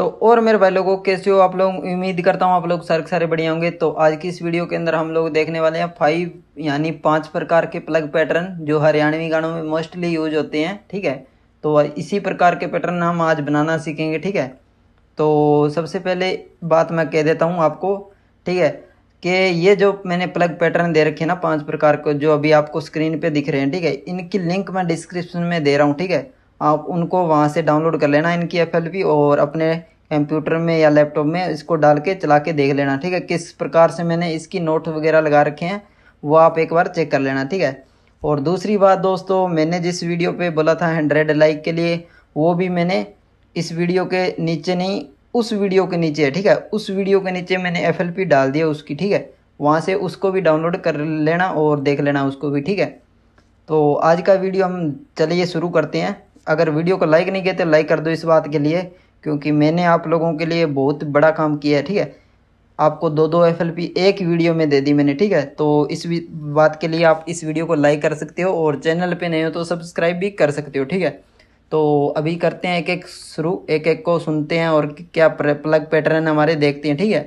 तो और मेरे भाई लोगों कैसे हो आप लोग उम्मीद करता हूँ आप लोग सारे सारे बढ़िया होंगे तो आज की इस वीडियो के अंदर हम लोग देखने वाले हैं फाइव यानी पांच प्रकार के प्लग पैटर्न जो हरियाणवी गानों में मोस्टली यूज होते हैं ठीक है तो इसी प्रकार के पैटर्न हम आज बनाना सीखेंगे ठीक है तो सबसे पहले बात मैं कह देता हूँ आपको ठीक है कि ये जो मैंने प्लग पैटर्न दे रखे ना पाँच प्रकार के जो अभी आपको स्क्रीन पर दिख रहे हैं ठीक है इनकी लिंक मैं डिस्क्रिप्शन में दे रहा हूँ ठीक है आप उनको वहाँ से डाउनलोड कर लेना इनकी एफ और अपने कंप्यूटर में या लैपटॉप में इसको डाल के चला के देख लेना ठीक है किस प्रकार से मैंने इसकी नोट वगैरह लगा रखे हैं वो आप एक बार चेक कर लेना ठीक है और दूसरी बात दोस्तों मैंने जिस वीडियो पे बोला था हंड्रेड लाइक के लिए वो भी मैंने इस वीडियो के नीचे नहीं उस वीडियो के नीचे है ठीक है उस वीडियो के नीचे मैंने एफ डाल दिया उसकी ठीक है वहाँ से उसको भी डाउनलोड कर लेना और देख लेना उसको भी ठीक है तो आज का वीडियो हम चलिए शुरू करते हैं अगर वीडियो को लाइक नहीं किया तो लाइक कर दो इस बात के लिए क्योंकि मैंने आप लोगों के लिए बहुत बड़ा काम किया है ठीक है आपको दो दो एफ एक वीडियो में दे दी मैंने ठीक है तो इस बात के लिए आप इस वीडियो को लाइक कर सकते हो और चैनल पे नए हो तो सब्सक्राइब भी कर सकते हो ठीक है तो अभी करते हैं एक एक शुरू एक एक को सुनते हैं और क्या प्लग पैटर्न हमारे देखते हैं ठीक है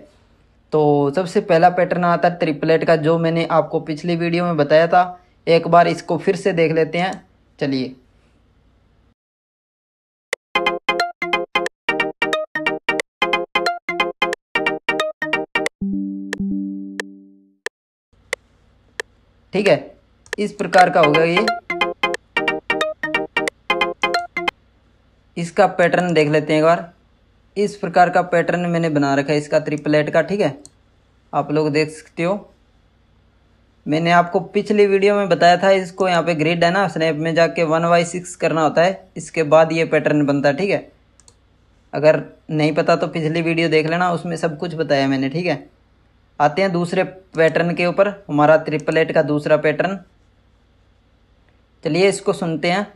तो सबसे पहला पैटर्न आता है ट्रिपलेट का जो मैंने आपको पिछली वीडियो में बताया था एक बार इसको फिर से देख लेते हैं चलिए ठीक है इस प्रकार का होगा ये इसका पैटर्न देख लेते हैं एक बार इस प्रकार का पैटर्न मैंने बना रखा है इसका त्रिपलेट का ठीक है आप लोग देख सकते हो मैंने आपको पिछली वीडियो में बताया था इसको यहाँ पे ग्रिड है ना स्नैप में जाके वन बाई सिक्स करना होता है इसके बाद ये पैटर्न बनता है ठीक है अगर नहीं पता तो पिछली वीडियो देख लेना उसमें सब कुछ बताया मैंने ठीक है आते हैं दूसरे पैटर्न के ऊपर हमारा एट का दूसरा पैटर्न चलिए इसको सुनते हैं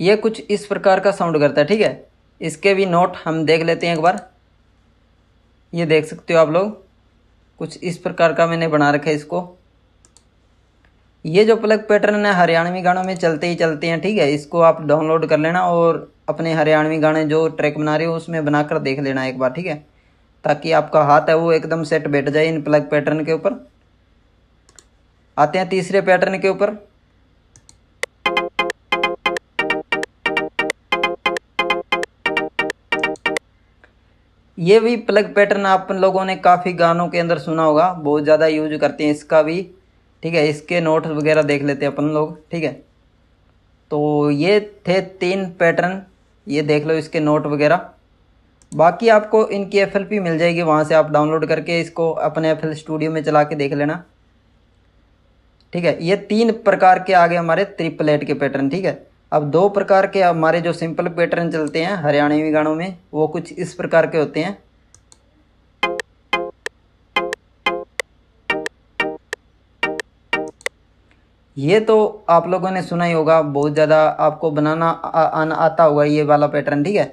ये कुछ इस प्रकार का साउंड करता है ठीक है इसके भी नोट हम देख लेते हैं एक बार ये देख सकते हो आप लोग कुछ इस प्रकार का मैंने बना रखा है इसको ये जो प्लग पैटर्न है हरियाणवी गानों में चलते ही चलते हैं ठीक है इसको आप डाउनलोड कर लेना और अपने हरियाणवी गाने जो ट्रैक बना रहे हो उसमें बनाकर देख लेना एक बार ठीक है ताकि आपका हाथ है वो एकदम सेट बैठ जाए इन प्लग पैटर्न के ऊपर आते हैं तीसरे पैटर्न के ऊपर ये भी प्लग पैटर्न आप लोगों ने काफ़ी गानों के अंदर सुना होगा बहुत ज़्यादा यूज करते हैं इसका भी ठीक है इसके नोट वगैरह देख लेते हैं अपन लोग ठीक है तो ये थे तीन पैटर्न ये देख लो इसके नोट वगैरह बाकी आपको इनकी एफ मिल जाएगी वहाँ से आप डाउनलोड करके इसको अपने एफ स्टूडियो में चला के देख लेना ठीक है ये तीन प्रकार के आगे हमारे त्रिपलेट के पैटर्न ठीक है अब दो प्रकार के हमारे जो सिंपल पैटर्न चलते हैं हरियाणवी गानों में वो कुछ इस प्रकार के होते हैं ये तो आप लोगों ने सुना ही होगा बहुत ज़्यादा आपको बनाना आ, आता होगा ये वाला पैटर्न ठीक है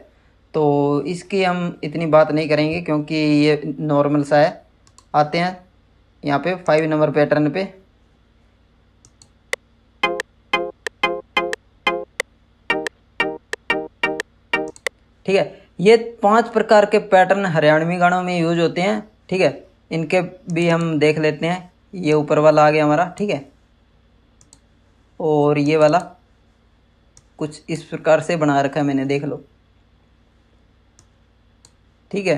तो इसकी हम इतनी बात नहीं करेंगे क्योंकि ये नॉर्मल सा है आते हैं यहाँ पे फाइव नंबर पैटर्न पे ठीक है ये पांच प्रकार के पैटर्न हरियाणवी गानों में यूज होते हैं ठीक है इनके भी हम देख लेते हैं ये ऊपर वाला आ गया हमारा ठीक है और ये वाला कुछ इस प्रकार से बना रखा है मैंने देख लो ठीक है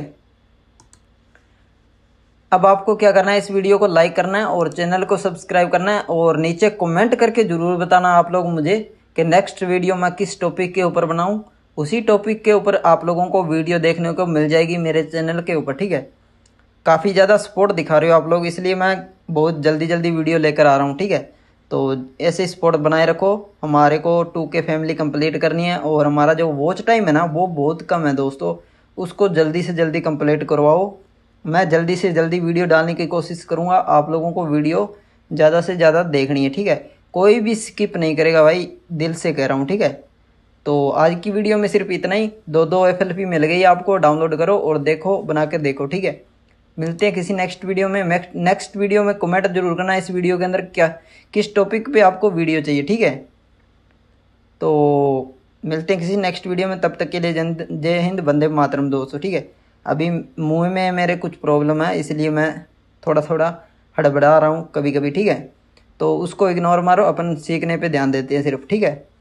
अब आपको क्या करना है इस वीडियो को लाइक करना है और चैनल को सब्सक्राइब करना है और नीचे कमेंट करके ज़रूर बताना आप लोग मुझे कि नेक्स्ट वीडियो मैं किस टॉपिक के ऊपर बनाऊं उसी टॉपिक के ऊपर आप लोगों को वीडियो देखने को मिल जाएगी मेरे चैनल के ऊपर ठीक है काफ़ी ज़्यादा सपोर्ट दिखा रहे हो आप लोग इसलिए मैं बहुत जल्दी जल्दी वीडियो लेकर आ रहा हूँ ठीक है तो ऐसे स्पॉट बनाए रखो हमारे को टू के फैमिली कंप्लीट करनी है और हमारा जो वॉच टाइम है ना वो बहुत कम है दोस्तों उसको जल्दी से जल्दी कंप्लीट करवाओ मैं जल्दी से जल्दी वीडियो डालने की कोशिश करूँगा आप लोगों को वीडियो ज़्यादा से ज़्यादा देखनी है ठीक है कोई भी स्किप नहीं करेगा भाई दिल से कह रहा हूँ ठीक है तो आज की वीडियो में सिर्फ इतना ही दो दो एफ मिल गई आपको डाउनलोड करो और देखो बना के देखो ठीक है मिलते हैं किसी नेक्स्ट वीडियो में नेक्स्ट वीडियो में कमेंट जरूर करना इस वीडियो के अंदर क्या किस टॉपिक पे आपको वीडियो चाहिए ठीक है तो मिलते हैं किसी नेक्स्ट वीडियो में तब तक के लिए जय हिंद वंदे मातरम दोस्तों ठीक है अभी मुँह में मेरे कुछ प्रॉब्लम है इसलिए मैं थोड़ा थोड़ा हड़बड़ा रहा हूँ कभी कभी ठीक है तो उसको इग्नोर मारो अपन सीखने पर ध्यान देते हैं सिर्फ ठीक है